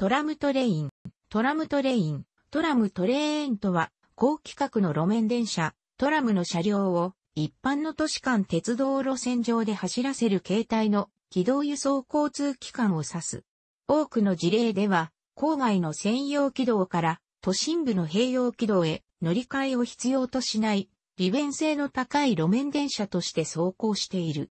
トラムトレイン。トラムトレイン。トラムトレーンとは、高規格の路面電車、トラムの車両を一般の都市間鉄道路線上で走らせる形態の軌道輸送交通機関を指す。多くの事例では、郊外の専用軌道から都心部の併用軌道へ乗り換えを必要としない利便性の高い路面電車として走行している。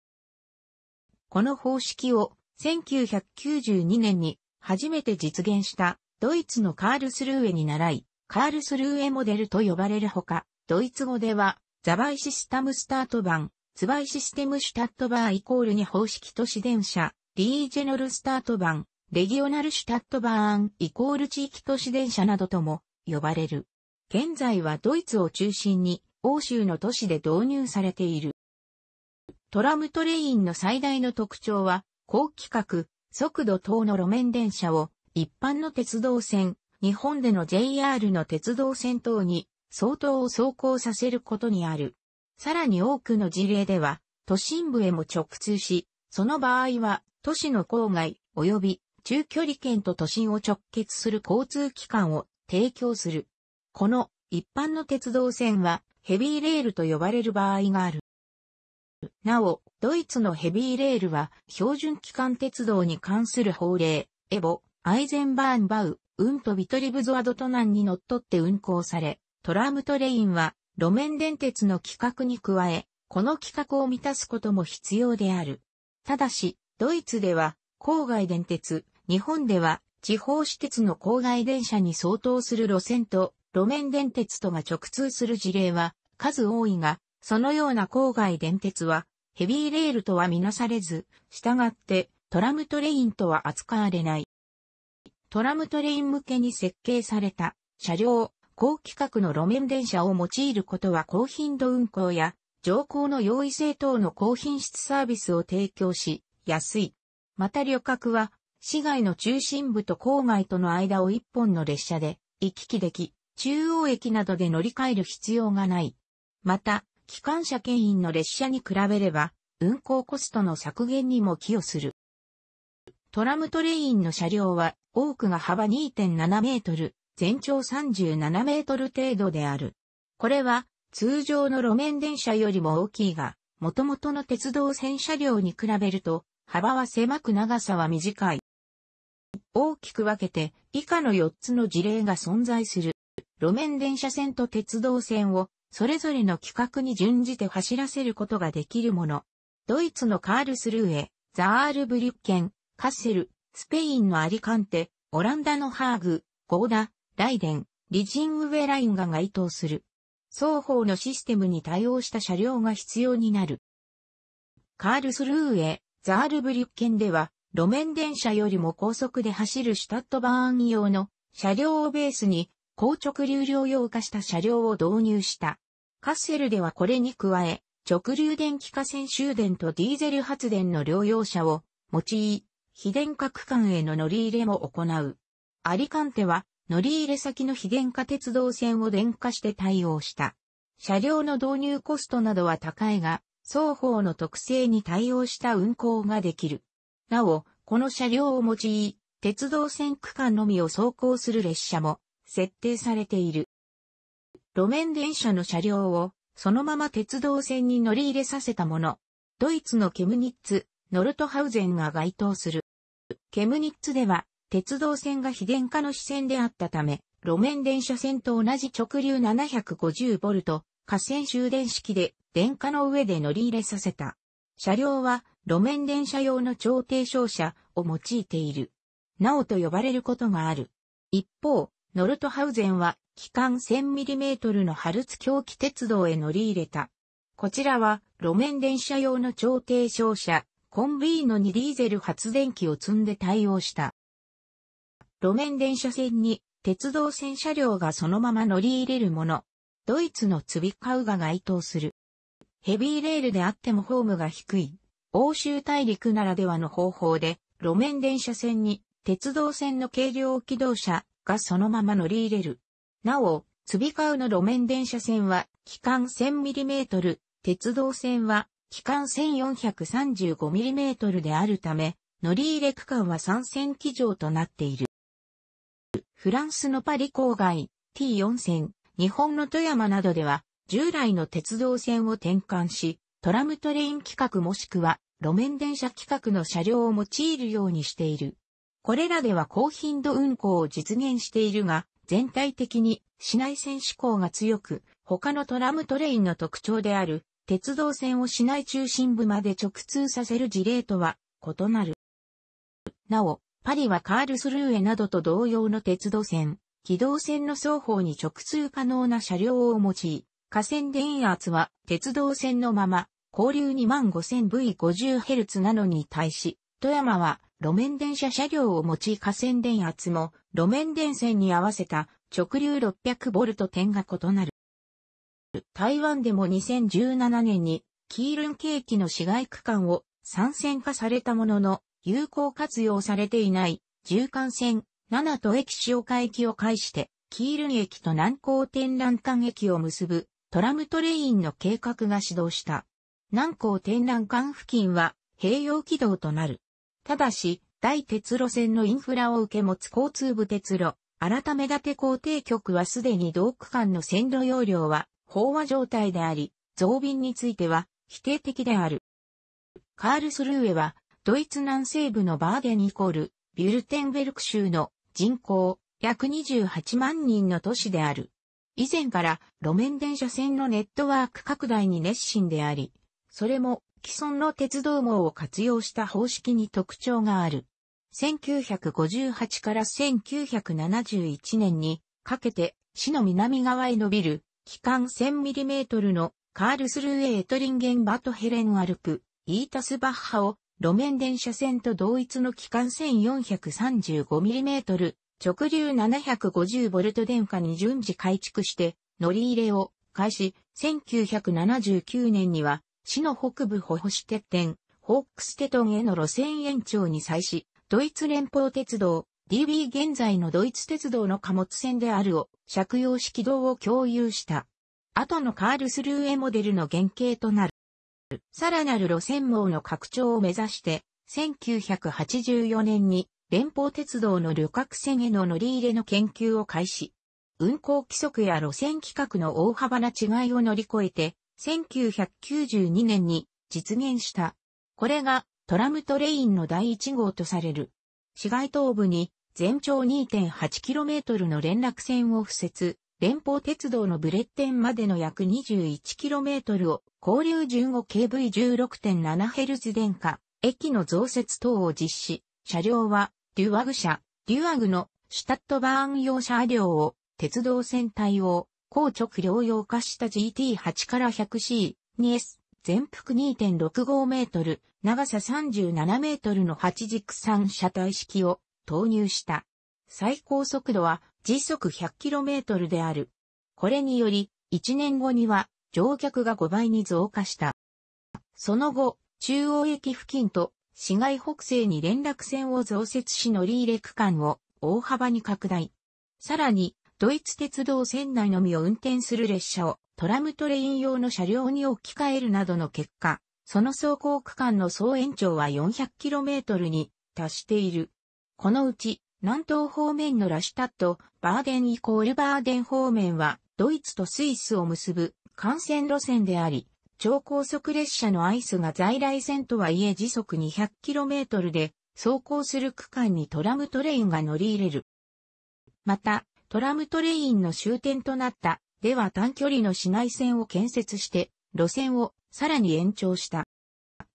この方式を1992年に初めて実現したドイツのカールスルーエに習い、カールスルーエモデルと呼ばれるほか、ドイツ語ではザバイシスタムスタート版、ツバイシステムシュタットバーイコールに方式都市電車、リージェノルスタート版、レギオナルシュタットバーンイコール地域都市電車などとも呼ばれる。現在はドイツを中心に欧州の都市で導入されている。トラムトレインの最大の特徴は、高規格、速度等の路面電車を一般の鉄道線、日本での JR の鉄道線等に相当を走行させることにある。さらに多くの事例では、都心部へも直通し、その場合は、都市の郊外、及び中距離圏と都心を直結する交通機関を提供する。この一般の鉄道線はヘビーレールと呼ばれる場合がある。なお、ドイツのヘビーレールは標準機関鉄道に関する法令、エボ、アイゼンバーンバウ、ウントビトリブゾアドトナンにのっとって運行され、トラムトレインは路面電鉄の規格に加え、この規格を満たすことも必要である。ただし、ドイツでは郊外電鉄、日本では地方私鉄の郊外電車に相当する路線と路面電鉄とが直通する事例は数多いが、そのような郊外電鉄はヘビーレールとはみなされず、従ってトラムトレインとは扱われない。トラムトレイン向けに設計された車両、高規格の路面電車を用いることは高頻度運行や乗降の容易性等の高品質サービスを提供し、安い。また旅客は市街の中心部と郊外との間を一本の列車で行き来でき、中央駅などで乗り換える必要がない。また、機関車牽引の列車に比べれば、運行コストの削減にも寄与する。トラムトレインの車両は、多くが幅2.7メートル、全長37メートル程度である。これは、通常の路面電車よりも大きいが、元々の鉄道線車両に比べると、幅は狭く長さは短い。大きく分けて、以下の4つの事例が存在する。路面電車線と鉄道線をそれぞれの規格に準じて走らせることができるもの。ドイツのカールスルーエ、ザールブリュッケン、カッセル、スペインのアリカンテ、オランダのハーグ、ゴーダ、ライデン、リジンウェラインが該当する。双方のシステムに対応した車両が必要になる。カールスルーエ、ザールブリュッケンでは、路面電車よりも高速で走るシュタットバーン用の車両をベースに硬直流量用化した車両を導入した。カッセルではこれに加え、直流電気化線終電とディーゼル発電の両用車を用い、非電化区間への乗り入れも行う。アリカンテは乗り入れ先の非電化鉄道線を電化して対応した。車両の導入コストなどは高いが、双方の特性に対応した運行ができる。なお、この車両を用い、鉄道線区間のみを走行する列車も設定されている。路面電車の車両をそのまま鉄道線に乗り入れさせたもの。ドイツのケムニッツ、ノルトハウゼンが該当する。ケムニッツでは鉄道線が非電化の支線であったため、路面電車線と同じ直流 750V 河川終電式で電化の上で乗り入れさせた。車両は路面電車用の超低床車を用いている。なおと呼ばれることがある。一方、ノルトハウゼンは、機関 1000mm のハルツ狂気鉄道へ乗り入れた。こちらは、路面電車用の超低床車、コンビーノにディーゼル発電機を積んで対応した。路面電車線に、鉄道線車両がそのまま乗り入れるもの。ドイツのツビカウが該当する。ヘビーレールであってもホームが低い。欧州大陸ならではの方法で、路面電車線に鉄道線の軽量機動車、がそのまま乗り入れる。なお、つびかうの路面電車線は、機関 1000mm、鉄道線は、機関 1435mm であるため、乗り入れ区間は3線機場となっている。フランスのパリ郊外 T4 線、日本の富山などでは従来の鉄道線を転換し、トラムトレイン規格もしくは路面電車規格の車両を用いるようにしている。これらでは高頻度運行を実現しているが、全体的に市内線志向が強く、他のトラムトレインの特徴である、鉄道線を市内中心部まで直通させる事例とは異なる。なお、パリはカールスルーエなどと同様の鉄道線、軌道線の双方に直通可能な車両を用い、河川電圧は鉄道線のまま、交流 25,000V50Hz なのに対し、富山は路面電車車両を用い河川電圧も路面電線に合わせた直流 600V 点が異なる。台湾でも2017年にキールンケーキの市街区間を参戦化されたものの有効活用されていない縦貫線7と駅塩川駅を介してキールン駅と南高展覧館駅を結ぶトラムトレインの計画が始動した。南高展覧館付近は併用軌道となる。ただし、大鉄路線のインフラを受け持つ交通部鉄路、改め立て工程局はすでに同区間の線路容量は飽和状態であり、増便については否定的である。カールスルーエは、ドイツ南西部のバーデンイコール、ビュルテンベルク州の人口約28万人の都市である。以前から路面電車線のネットワーク拡大に熱心であり、それも既存の鉄道網を活用した方式に特徴がある。1958から1971年にかけて市の南側へ伸びる期間 1000mm のカールスルーエートリンゲンバトヘレンアルプ、イータスバッハを路面電車線と同一の期間 1435mm 直流 750V 電化に順次改築して乗り入れを開始、1979年には市の北部ホホシテッテン、ホークステトンへの路線延長に際し、ドイツ連邦鉄道、DB 現在のドイツ鉄道の貨物船であるを、借用式道を共有した。後のカールスルーエモデルの原型となる。さらなる路線網の拡張を目指して、1984年に連邦鉄道の旅客船への乗り入れの研究を開始。運行規則や路線規格の大幅な違いを乗り越えて、1992年に実現した。これがトラムトレインの第1号とされる。市街東部に全長 2.8km の連絡線を付設、連邦鉄道のブレッテンまでの約 21km を交流 15kV16.7Hz 電化、駅の増設等を実施。車両は、デュアグ車、デュアグのシュタットバーン用車両を、鉄道線対応、硬直療養化した GT8 から 100C2S、全幅2.65メートル、長さ37メートルの8軸3車体式を投入した。最高速度は時速 100km である。これにより、1年後には乗客が5倍に増加した。その後、中央駅付近と市街北西に連絡線を増設し乗り入れ区間を大幅に拡大。さらに、ドイツ鉄道線内のみを運転する列車をトラムトレイン用の車両に置き換えるなどの結果、その走行区間の総延長は 400km に達している。このうち、南東方面のラシュタット、バーデンイコールバーデン方面は、ドイツとスイスを結ぶ幹線路線であり、超高速列車のアイスが在来線とはいえ時速 200km で走行する区間にトラムトレインが乗り入れる。また、トラムトレインの終点となった、では短距離の市内線を建設して、路線をさらに延長した。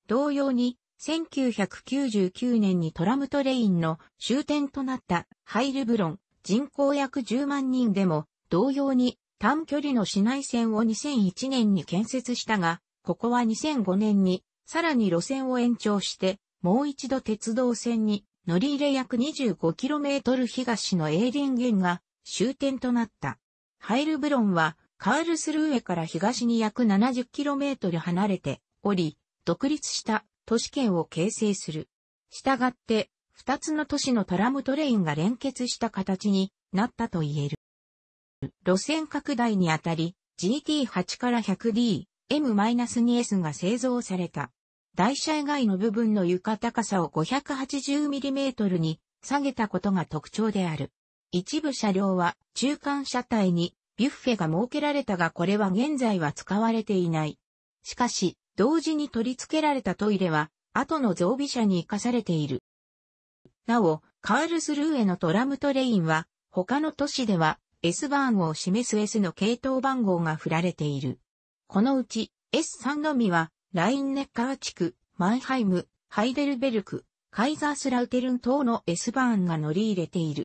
同様に、1999年にトラムトレインの終点となったハイルブロン、人口約10万人でも、同様に短距離の市内線を2001年に建設したが、ここは2005年にさらに路線を延長して、もう一度鉄道線に乗り入れ約 25km 東のエーディンゲンが終点となった。ハイルブロンは、カールスルーエから東に約 70km 離れており、独立した都市圏を形成する。したがって、二つの都市のトラムトレインが連結した形になったと言える。路線拡大にあたり、GT8 から 100D、M-2S が製造された。台車以外の部分の床高さを 580mm に下げたことが特徴である。一部車両は中間車体にビュッフェが設けられたがこれは現在は使われていない。しかし、同時に取り付けられたトイレは、後の増備車に活かされている。なお、カールスルーへのトラムトレインは、他の都市では S バーンを示す S の系統番号が振られている。このうち S3 のみは、ラインネッカー地区、マンハイム、ハイデルベルク、カイザースラウテルン等の S バーンが乗り入れている。